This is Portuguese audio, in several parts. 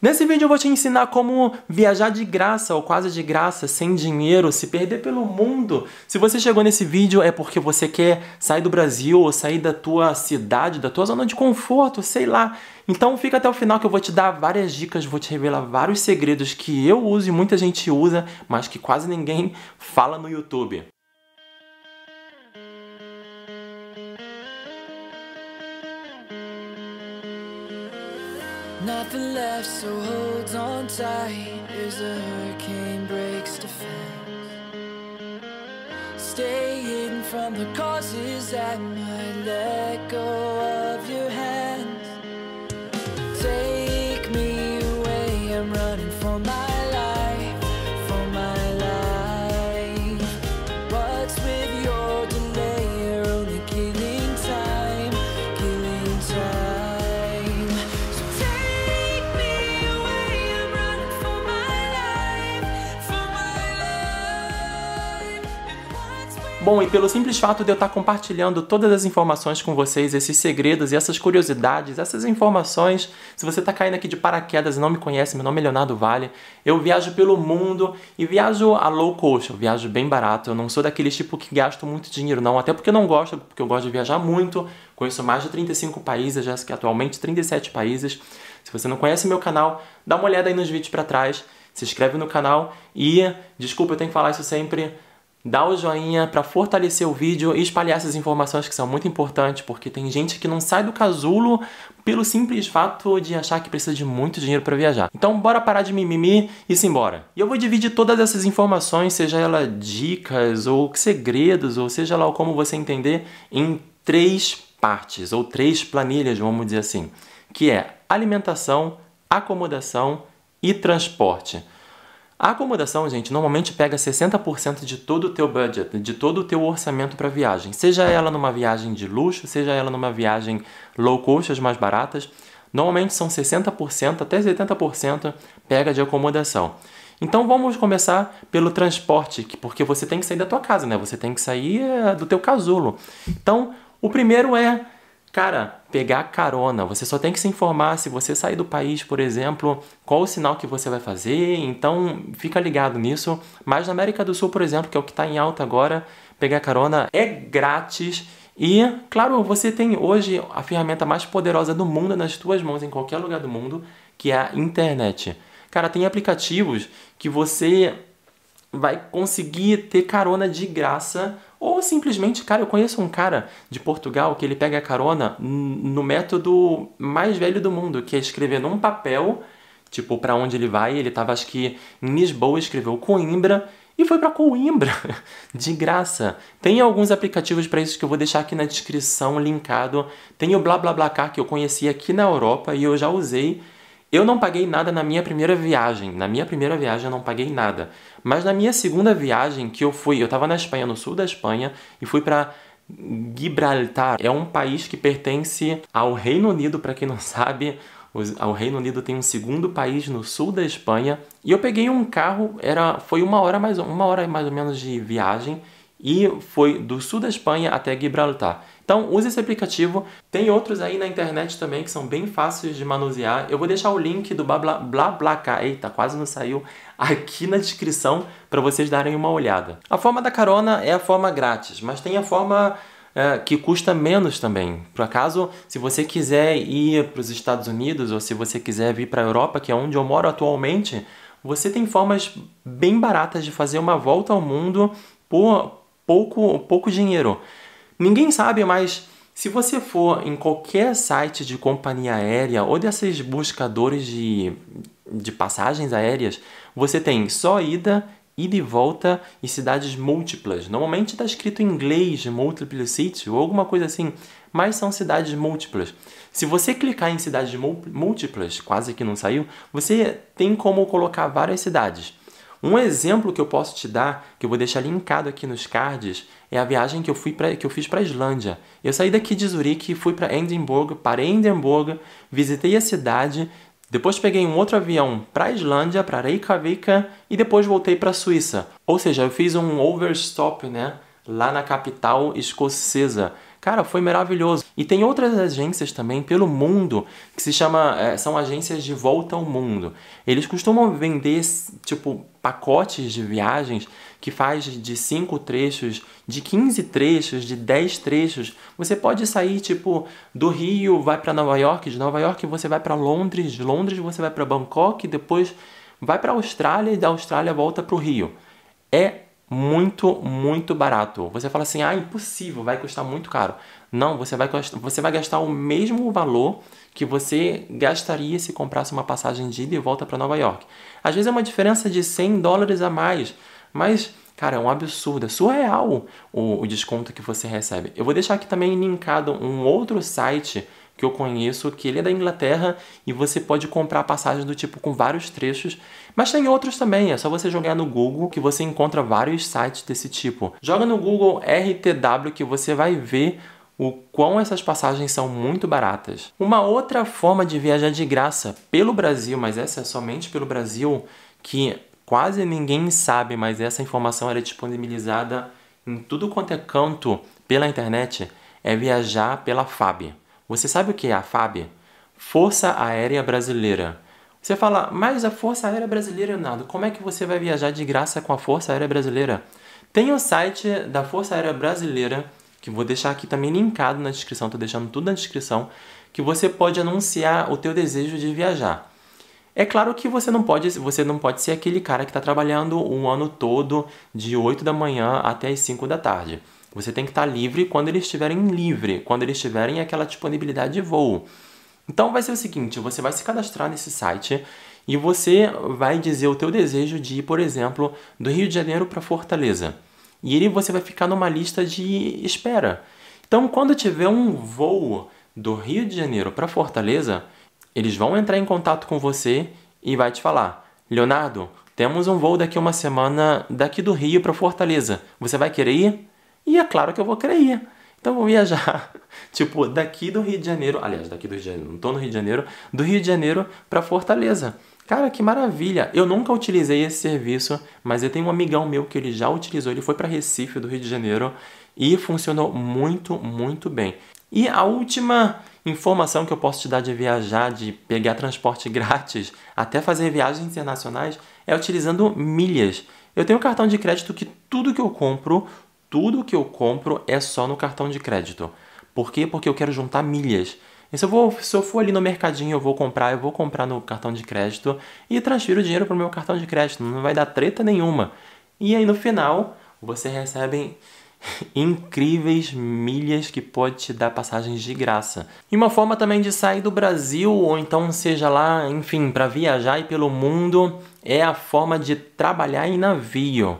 Nesse vídeo eu vou te ensinar como viajar de graça ou quase de graça, sem dinheiro, se perder pelo mundo. Se você chegou nesse vídeo é porque você quer sair do Brasil ou sair da tua cidade, da tua zona de conforto, sei lá. Então fica até o final que eu vou te dar várias dicas, vou te revelar vários segredos que eu uso e muita gente usa, mas que quase ninguém fala no YouTube. Nothing left, so hold on tight as a hurricane breaks defense. Stay hidden from the causes that might let go of. Bom, e pelo simples fato de eu estar compartilhando todas as informações com vocês, esses segredos e essas curiosidades, essas informações, se você está caindo aqui de paraquedas e não me conhece, meu nome é Leonardo Vale, eu viajo pelo mundo e viajo a low cost, eu viajo bem barato, eu não sou daqueles tipo que gasto muito dinheiro não, até porque eu não gosto, porque eu gosto de viajar muito, conheço mais de 35 países, já que atualmente 37 países. Se você não conhece meu canal, dá uma olhada aí nos vídeos para trás, se inscreve no canal e, desculpa, eu tenho que falar isso sempre, dá o joinha para fortalecer o vídeo e espalhar essas informações que são muito importantes, porque tem gente que não sai do casulo pelo simples fato de achar que precisa de muito dinheiro para viajar. Então bora parar de mimimi e simbora. E eu vou dividir todas essas informações, seja ela dicas ou segredos, ou seja lá como você entender, em três partes ou três planilhas, vamos dizer assim, que é alimentação, acomodação e transporte. A acomodação, gente, normalmente pega 60% de todo o teu budget, de todo o teu orçamento para viagem. Seja ela numa viagem de luxo, seja ela numa viagem low cost, as mais baratas, normalmente são 60% até 70% pega de acomodação. Então vamos começar pelo transporte, porque você tem que sair da tua casa, né? Você tem que sair eh, do teu casulo. Então, o primeiro é Cara, pegar carona, você só tem que se informar se você sair do país, por exemplo, qual o sinal que você vai fazer, então fica ligado nisso. Mas na América do Sul, por exemplo, que é o que está em alta agora, pegar carona é grátis e, claro, você tem hoje a ferramenta mais poderosa do mundo nas tuas mãos, em qualquer lugar do mundo, que é a internet. Cara, tem aplicativos que você vai conseguir ter carona de graça. Ou simplesmente, cara, eu conheço um cara de Portugal que ele pega carona no método mais velho do mundo, que é escrever num papel, tipo, para onde ele vai. Ele tava, acho que, em Lisboa, escreveu Coimbra e foi para Coimbra, de graça. Tem alguns aplicativos para isso que eu vou deixar aqui na descrição, linkado. Tem o BlaBlaBlaCar que eu conheci aqui na Europa e eu já usei eu não paguei nada na minha primeira viagem. Na minha primeira viagem eu não paguei nada. Mas na minha segunda viagem que eu fui, eu estava na Espanha, no sul da Espanha, e fui para Gibraltar. É um país que pertence ao Reino Unido, para quem não sabe. O Reino Unido tem um segundo país no sul da Espanha. E eu peguei um carro, era, foi uma hora, mais, uma hora mais ou menos de viagem, e foi do sul da Espanha até Gibraltar. Então use esse aplicativo. Tem outros aí na internet também que são bem fáceis de manusear. Eu vou deixar o link do Blabla, BlaBlaCar, eita, quase não saiu, aqui na descrição para vocês darem uma olhada. A forma da carona é a forma grátis, mas tem a forma é, que custa menos também. Por acaso, se você quiser ir para os Estados Unidos ou se você quiser vir para a Europa, que é onde eu moro atualmente, você tem formas bem baratas de fazer uma volta ao mundo por pouco, pouco dinheiro. Ninguém sabe, mas se você for em qualquer site de companhia aérea ou desses buscadores de, de passagens aéreas, você tem só ida, ida e volta e cidades múltiplas. Normalmente está escrito em inglês multiple city ou alguma coisa assim, mas são cidades múltiplas. Se você clicar em cidades múltiplas, quase que não saiu, você tem como colocar várias cidades. Um exemplo que eu posso te dar, que eu vou deixar linkado aqui nos cards, é a viagem que eu, fui pra, que eu fiz para a Islândia. Eu saí daqui de Zurique, fui para Edimburgo, parei em Edimburgo, visitei a cidade, depois peguei um outro avião para a Islândia, para Reykjavik e depois voltei para a Suíça. Ou seja, eu fiz um overstop, né, lá na capital escocesa. Cara, foi maravilhoso. E tem outras agências também pelo mundo que se chama. É, são agências de volta ao mundo. Eles costumam vender, tipo, pacotes de viagens que faz de 5 trechos, de 15 trechos, de 10 trechos. Você pode sair tipo do Rio, vai para Nova York, de Nova York você vai para Londres, de Londres você vai para Bangkok, depois vai para Austrália e da Austrália volta para o Rio. É muito, muito barato. Você fala assim, ah, impossível, vai custar muito caro. Não, você vai, você vai gastar o mesmo valor que você gastaria se comprasse uma passagem de ida e volta para Nova York. Às vezes é uma diferença de 100 dólares a mais, mas, cara, é um absurdo, é surreal o, o desconto que você recebe. Eu vou deixar aqui também linkado um outro site que eu conheço, que ele é da Inglaterra e você pode comprar passagens do tipo com vários trechos, mas tem outros também, é só você jogar no Google que você encontra vários sites desse tipo. Joga no Google RTW que você vai ver o quão essas passagens são muito baratas. Uma outra forma de viajar de graça pelo Brasil, mas essa é somente pelo Brasil, que quase ninguém sabe, mas essa informação era é disponibilizada em tudo quanto é canto pela internet, é viajar pela FAB. Você sabe o que é a FAB? Força Aérea Brasileira. Você fala, mas a Força Aérea Brasileira, Nando, como é que você vai viajar de graça com a Força Aérea Brasileira? Tem o site da Força Aérea Brasileira, que vou deixar aqui também linkado na descrição, tô deixando tudo na descrição, que você pode anunciar o teu desejo de viajar. É claro que você não pode, você não pode ser aquele cara que está trabalhando um ano todo de 8 da manhã até as 5 da tarde. Você tem que estar livre quando eles estiverem livre, quando eles tiverem aquela disponibilidade de voo. Então vai ser o seguinte, você vai se cadastrar nesse site e você vai dizer o teu desejo de ir, por exemplo, do Rio de Janeiro para Fortaleza. E ele você vai ficar numa lista de espera. Então quando tiver um voo do Rio de Janeiro para Fortaleza, eles vão entrar em contato com você e vai te falar: "Leonardo, temos um voo daqui uma semana daqui do Rio para Fortaleza. Você vai querer ir?" E é claro que eu vou ir. Então vou viajar, tipo, daqui do Rio de Janeiro, aliás, daqui do Rio de Janeiro, não tô no Rio de Janeiro, do Rio de Janeiro para Fortaleza. Cara, que maravilha! Eu nunca utilizei esse serviço, mas eu tenho um amigão meu que ele já utilizou, ele foi para Recife, do Rio de Janeiro, e funcionou muito, muito bem. E a última informação que eu posso te dar de viajar, de pegar transporte grátis, até fazer viagens internacionais, é utilizando milhas. Eu tenho um cartão de crédito que tudo que eu compro, tudo que eu compro é só no cartão de crédito. Por quê? Porque eu quero juntar milhas. E se eu, vou, se eu for ali no mercadinho, eu vou comprar, eu vou comprar no cartão de crédito e transfiro o dinheiro para o meu cartão de crédito. Não vai dar treta nenhuma. E aí no final, você recebe incríveis milhas que pode te dar passagens de graça. E uma forma também de sair do Brasil ou então seja lá, enfim, para viajar e pelo mundo é a forma de trabalhar em navio.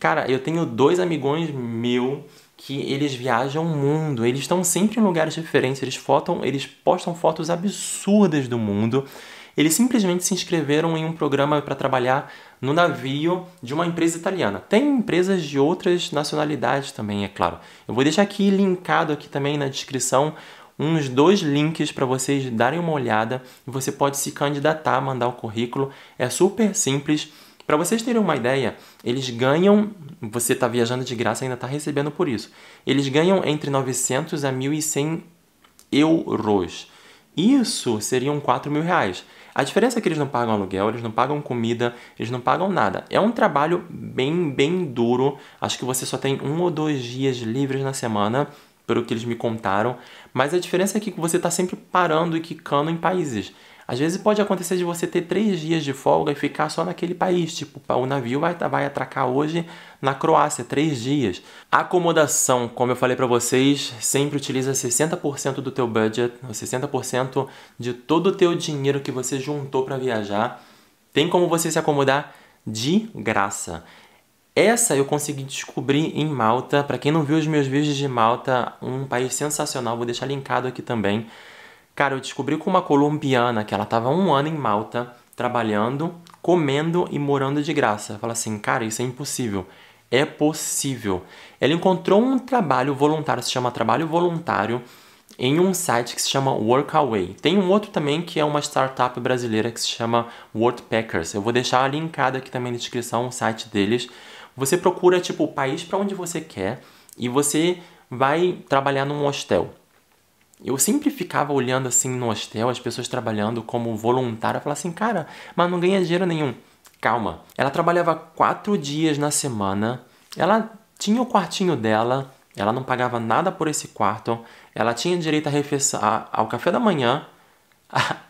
Cara, eu tenho dois amigões meu que eles viajam o mundo, eles estão sempre em lugares diferentes, eles, fotam, eles postam fotos absurdas do mundo. Eles simplesmente se inscreveram em um programa para trabalhar no navio de uma empresa italiana. Tem empresas de outras nacionalidades também, é claro. Eu vou deixar aqui linkado aqui também na descrição uns dois links para vocês darem uma olhada. E Você pode se candidatar, mandar o currículo. É super simples. Para vocês terem uma ideia, eles ganham, você está viajando de graça e ainda está recebendo por isso. Eles ganham entre 900 a 1.100 euros. Isso seriam 4 mil reais. A diferença é que eles não pagam aluguel, eles não pagam comida, eles não pagam nada. É um trabalho bem, bem duro. Acho que você só tem um ou dois dias livres na semana, pelo que eles me contaram. Mas a diferença é que você está sempre parando e quicando em países. Às vezes pode acontecer de você ter três dias de folga e ficar só naquele país. Tipo, o navio vai, tá, vai atracar hoje na Croácia, três dias. Acomodação, como eu falei para vocês, sempre utiliza 60% do teu budget, 60% de todo o teu dinheiro que você juntou para viajar. Tem como você se acomodar de graça. Essa eu consegui descobrir em Malta. Para quem não viu os meus vídeos de Malta, um país sensacional, vou deixar linkado aqui também. Cara, eu descobri com uma colombiana que ela tava um ano em Malta, trabalhando, comendo e morando de graça. Fala assim, cara, isso é impossível. É possível. Ela encontrou um trabalho voluntário, se chama trabalho voluntário, em um site que se chama Workaway. Tem um outro também que é uma startup brasileira que se chama Worldpackers. Eu vou deixar linkado aqui também na descrição o site deles. Você procura tipo o país para onde você quer e você vai trabalhar num hostel. Eu sempre ficava olhando assim no hostel, as pessoas trabalhando como voluntária, falava assim, cara, mas não ganha dinheiro nenhum. Calma. Ela trabalhava quatro dias na semana, ela tinha o quartinho dela, ela não pagava nada por esse quarto, ela tinha direito a refeição, ao café da manhã,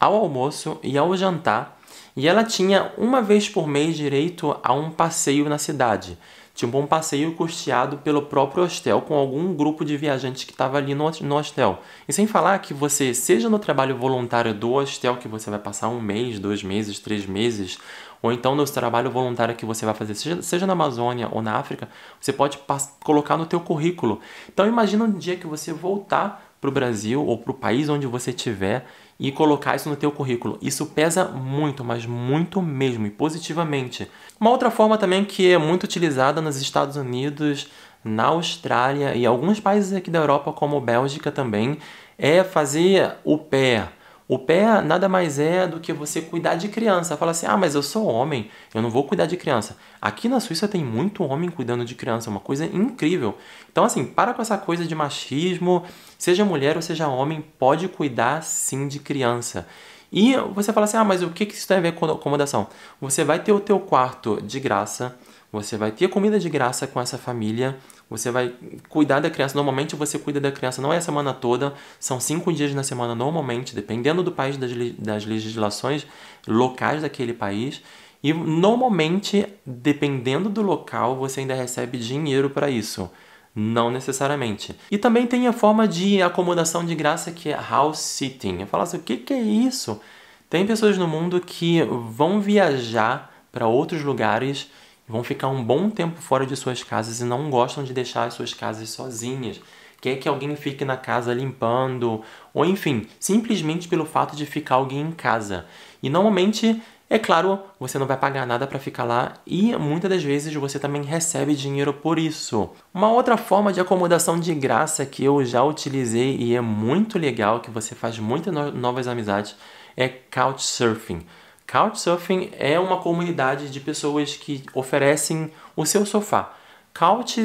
ao almoço e ao jantar, e ela tinha uma vez por mês direito a um passeio na cidade. Tinha um bom passeio custeado pelo próprio hostel com algum grupo de viajantes que estava ali no, no hostel. E sem falar que você, seja no trabalho voluntário do hostel, que você vai passar um mês, dois meses, três meses, ou então no trabalho voluntário que você vai fazer, seja, seja na Amazônia ou na África, você pode colocar no teu currículo. Então imagina um dia que você voltar para o Brasil ou para o país onde você estiver e colocar isso no teu currículo. Isso pesa muito, mas muito mesmo e positivamente. Uma outra forma também que é muito utilizada nos Estados Unidos, na Austrália e alguns países aqui da Europa como Bélgica também é fazer o pé o pé nada mais é do que você cuidar de criança. Fala assim, ah, mas eu sou homem, eu não vou cuidar de criança. Aqui na Suíça tem muito homem cuidando de criança, é uma coisa incrível. Então, assim, para com essa coisa de machismo. Seja mulher ou seja homem, pode cuidar sim de criança. E você fala assim, ah, mas o que, que isso tem a ver com acomodação? Você vai ter o teu quarto de graça, você vai ter comida de graça com essa família, você vai cuidar da criança. Normalmente você cuida da criança, não é a semana toda, são cinco dias na semana normalmente, dependendo do país, das, das legislações locais daquele país. E normalmente, dependendo do local, você ainda recebe dinheiro para isso. Não necessariamente. E também tem a forma de acomodação de graça que é house sitting. Eu falo assim, o que, que é isso? Tem pessoas no mundo que vão viajar para outros lugares vão ficar um bom tempo fora de suas casas e não gostam de deixar as suas casas sozinhas. Quer que alguém fique na casa limpando, ou enfim, simplesmente pelo fato de ficar alguém em casa. E normalmente, é claro, você não vai pagar nada para ficar lá e muitas das vezes você também recebe dinheiro por isso. Uma outra forma de acomodação de graça que eu já utilizei e é muito legal, que você faz muitas novas amizades, é couchsurfing. Couchsurfing é uma comunidade de pessoas que oferecem o seu sofá. Couch,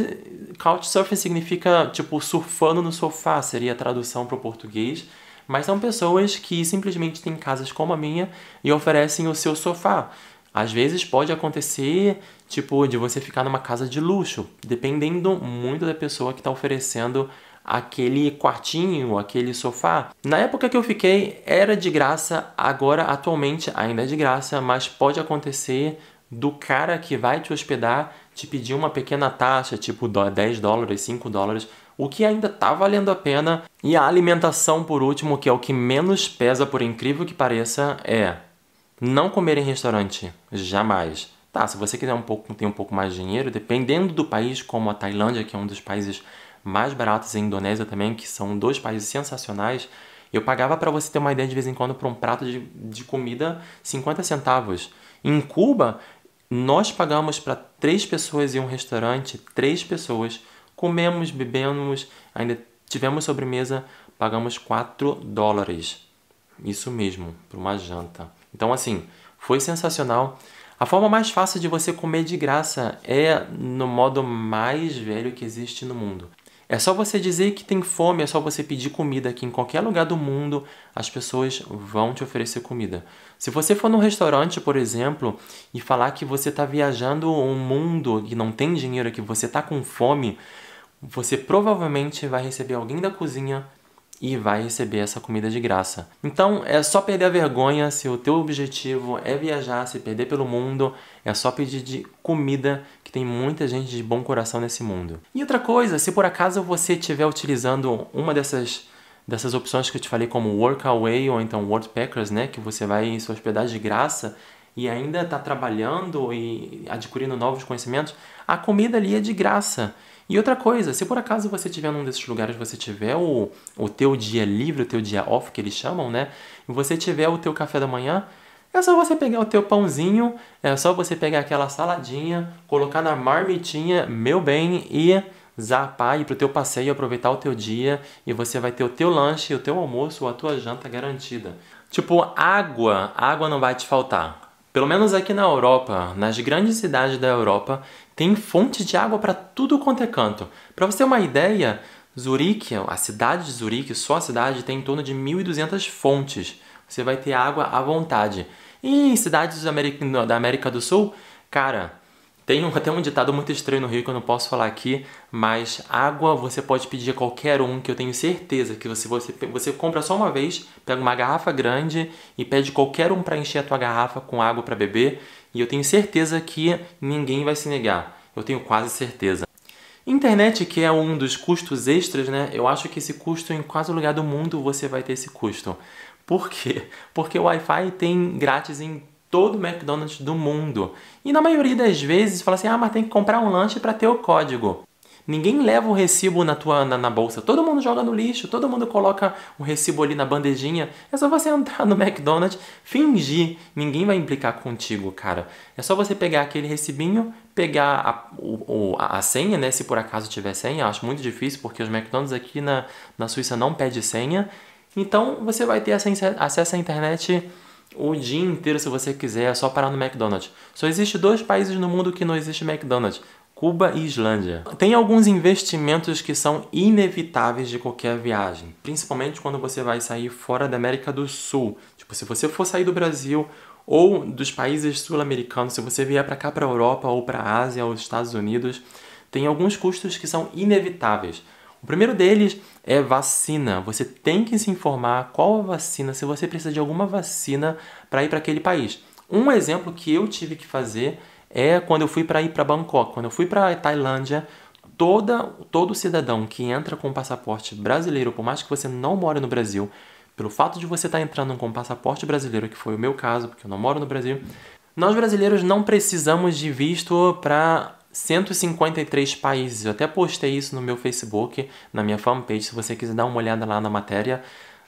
couchsurfing significa tipo surfando no sofá, seria a tradução para o português, mas são pessoas que simplesmente têm casas como a minha e oferecem o seu sofá. Às vezes pode acontecer, tipo, de você ficar numa casa de luxo, dependendo muito da pessoa que está oferecendo aquele quartinho, aquele sofá. Na época que eu fiquei era de graça, agora atualmente ainda é de graça, mas pode acontecer do cara que vai te hospedar te pedir uma pequena taxa, tipo 10 dólares, 5 dólares, o que ainda tá valendo a pena. E a alimentação, por último, que é o que menos pesa, por incrível que pareça, é não comer em restaurante, jamais. Tá, se você quiser um pouco, tem um pouco mais de dinheiro, dependendo do país, como a Tailândia, que é um dos países mais baratas em Indonésia também, que são dois países sensacionais. Eu pagava para você ter uma ideia de vez em quando para um prato de, de comida 50 centavos. Em Cuba, nós pagamos para três pessoas em um restaurante, três pessoas, comemos, bebemos, ainda tivemos sobremesa, pagamos 4 dólares. Isso mesmo, para uma janta. Então, assim, foi sensacional. A forma mais fácil de você comer de graça é no modo mais velho que existe no mundo. É só você dizer que tem fome, é só você pedir comida que em qualquer lugar do mundo as pessoas vão te oferecer comida. Se você for num restaurante, por exemplo, e falar que você está viajando um mundo que não tem dinheiro, que você está com fome, você provavelmente vai receber alguém da cozinha e vai receber essa comida de graça. Então é só perder a vergonha se o teu objetivo é viajar, se perder pelo mundo, é só pedir de comida que tem muita gente de bom coração nesse mundo. E outra coisa, se por acaso você estiver utilizando uma dessas dessas opções que eu te falei como Workaway ou então Worldpackers, né, que você vai em sua hospedagem de graça e ainda está trabalhando e adquirindo novos conhecimentos, a comida ali é de graça. E outra coisa, se por acaso você tiver num desses lugares, você tiver o, o teu dia livre, o teu dia off, que eles chamam, né? E você tiver o teu café da manhã, é só você pegar o teu pãozinho, é só você pegar aquela saladinha, colocar na marmitinha, meu bem, e zapar e pro teu passeio, aproveitar o teu dia e você vai ter o teu lanche, o teu almoço ou a tua janta garantida. Tipo, água, água não vai te faltar. Pelo menos aqui na Europa, nas grandes cidades da Europa, tem fontes de água para tudo quanto é canto. Para você ter uma ideia, Zurique, a cidade de Zurique, só a cidade tem em torno de 1.200 fontes. Você vai ter água à vontade. E em cidades da América do Sul, cara, tem até um ditado muito estranho no Rio que eu não posso falar aqui, mas água você pode pedir a qualquer um, que eu tenho certeza que você, você, você compra só uma vez, pega uma garrafa grande e pede qualquer um para encher a tua garrafa com água para beber e eu tenho certeza que ninguém vai se negar. Eu tenho quase certeza. Internet, que é um dos custos extras, né? Eu acho que esse custo em quase lugar do mundo você vai ter esse custo. Por quê? Porque o Wi-Fi tem grátis em todo o McDonald's do mundo. E na maioria das vezes fala assim: "Ah, mas tem que comprar um lanche para ter o código". Ninguém leva o recibo na tua na, na, bolsa. Todo mundo joga no lixo, todo mundo coloca o recibo ali na bandejinha. É só você entrar no McDonald's, fingir. Ninguém vai implicar contigo, cara. É só você pegar aquele recibinho, pegar a, o, a senha, né? Se por acaso tiver senha, eu acho muito difícil porque os McDonald's aqui na, na Suíça não pede senha. Então você vai ter acesso à internet o dia inteiro se você quiser, é só parar no McDonald's. Só existe dois países no mundo que não existe McDonald's. Cuba e Islândia. Tem alguns investimentos que são inevitáveis de qualquer viagem, principalmente quando você vai sair fora da América do Sul. Tipo, se você for sair do Brasil ou dos países sul-americanos, se você vier para cá para a Europa ou para a Ásia ou os Estados Unidos, tem alguns custos que são inevitáveis. O primeiro deles é vacina. Você tem que se informar qual a vacina, se você precisa de alguma vacina para ir para aquele país. Um exemplo que eu tive que fazer é quando eu fui para ir para Bangkok, quando eu fui para Tailândia, toda, todo cidadão que entra com passaporte brasileiro, por mais que você não mora no Brasil, pelo fato de você estar tá entrando com passaporte brasileiro, que foi o meu caso, porque eu não moro no Brasil, nós brasileiros não precisamos de visto para 153 países. Eu até postei isso no meu Facebook, na minha fanpage, se você quiser dar uma olhada lá na matéria.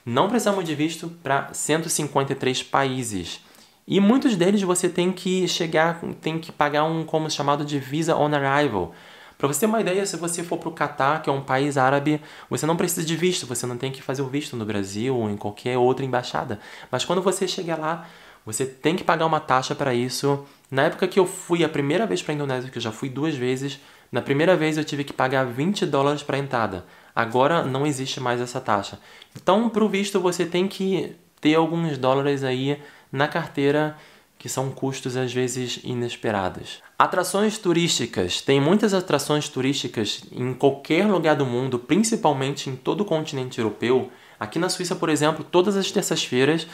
Não precisamos de visto para 153 países. E muitos deles você tem que chegar, tem que pagar um como chamado de Visa on Arrival. Para você ter uma ideia, se você for para o Catar, que é um país árabe, você não precisa de visto, você não tem que fazer o visto no Brasil ou em qualquer outra embaixada. Mas quando você chegar lá, você tem que pagar uma taxa para isso. Na época que eu fui a primeira vez para a Indonésia, que eu já fui duas vezes, na primeira vez eu tive que pagar 20 dólares para entrada. Agora não existe mais essa taxa. Então, para o visto, você tem que ter alguns dólares aí na carteira que são custos às vezes inesperados. Atrações turísticas. Tem muitas atrações turísticas em qualquer lugar do mundo, principalmente em todo o continente europeu. Aqui na Suíça, por exemplo, todas as terças-feiras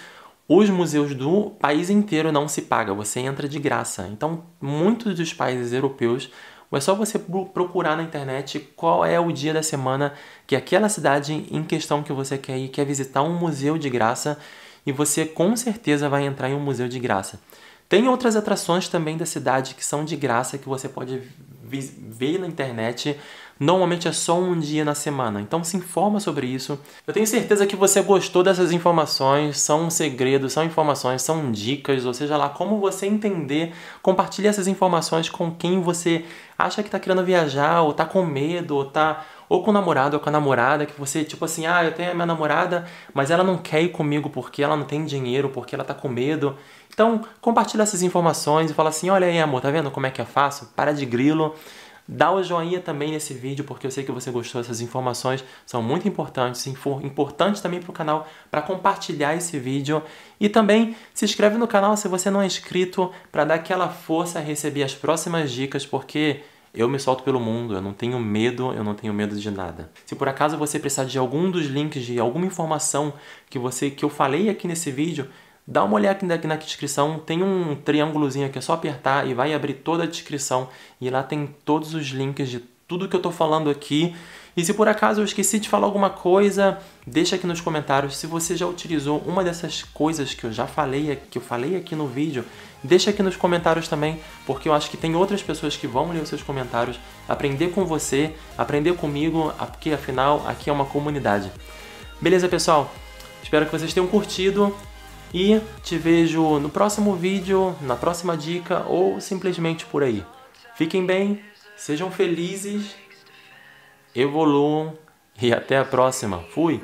os museus do país inteiro não se paga, você entra de graça. Então, muitos dos países europeus é só você procurar na internet qual é o dia da semana que aquela cidade em questão que você quer ir quer visitar um museu de graça e você com certeza vai entrar em um museu de graça. Tem outras atrações também da cidade que são de graça que você pode ver na internet. Normalmente é só um dia na semana, então se informa sobre isso. Eu tenho certeza que você gostou dessas informações, são um são informações, são dicas, ou seja lá, como você entender. Compartilhe essas informações com quem você acha que está querendo viajar, ou está com medo, ou está ou com o namorado ou com a namorada, que você, tipo assim, ah, eu tenho a minha namorada, mas ela não quer ir comigo porque ela não tem dinheiro, porque ela tá com medo. Então, compartilha essas informações e fala assim: olha aí, amor, tá vendo como é que é fácil? Para de grilo. Dá o joinha também nesse vídeo, porque eu sei que você gostou dessas informações, são muito importantes, importantes também para o canal, para compartilhar esse vídeo. E também se inscreve no canal se você não é inscrito, para dar aquela força a receber as próximas dicas, porque eu me solto pelo mundo, eu não tenho medo, eu não tenho medo de nada. Se por acaso você precisar de algum dos links de alguma informação que você que eu falei aqui nesse vídeo, dá uma olhada aqui na, aqui na descrição, tem um triângulozinho aqui, é só apertar e vai abrir toda a descrição e lá tem todos os links de tudo que eu estou falando aqui e se por acaso eu esqueci de falar alguma coisa, deixa aqui nos comentários se você já utilizou uma dessas coisas que eu já falei, que eu falei aqui no vídeo. Deixa aqui nos comentários também, porque eu acho que tem outras pessoas que vão ler os seus comentários, aprender com você, aprender comigo, porque afinal aqui é uma comunidade. Beleza, pessoal? Espero que vocês tenham curtido e te vejo no próximo vídeo, na próxima dica ou simplesmente por aí. Fiquem bem, sejam felizes evoluam e até a próxima. Fui!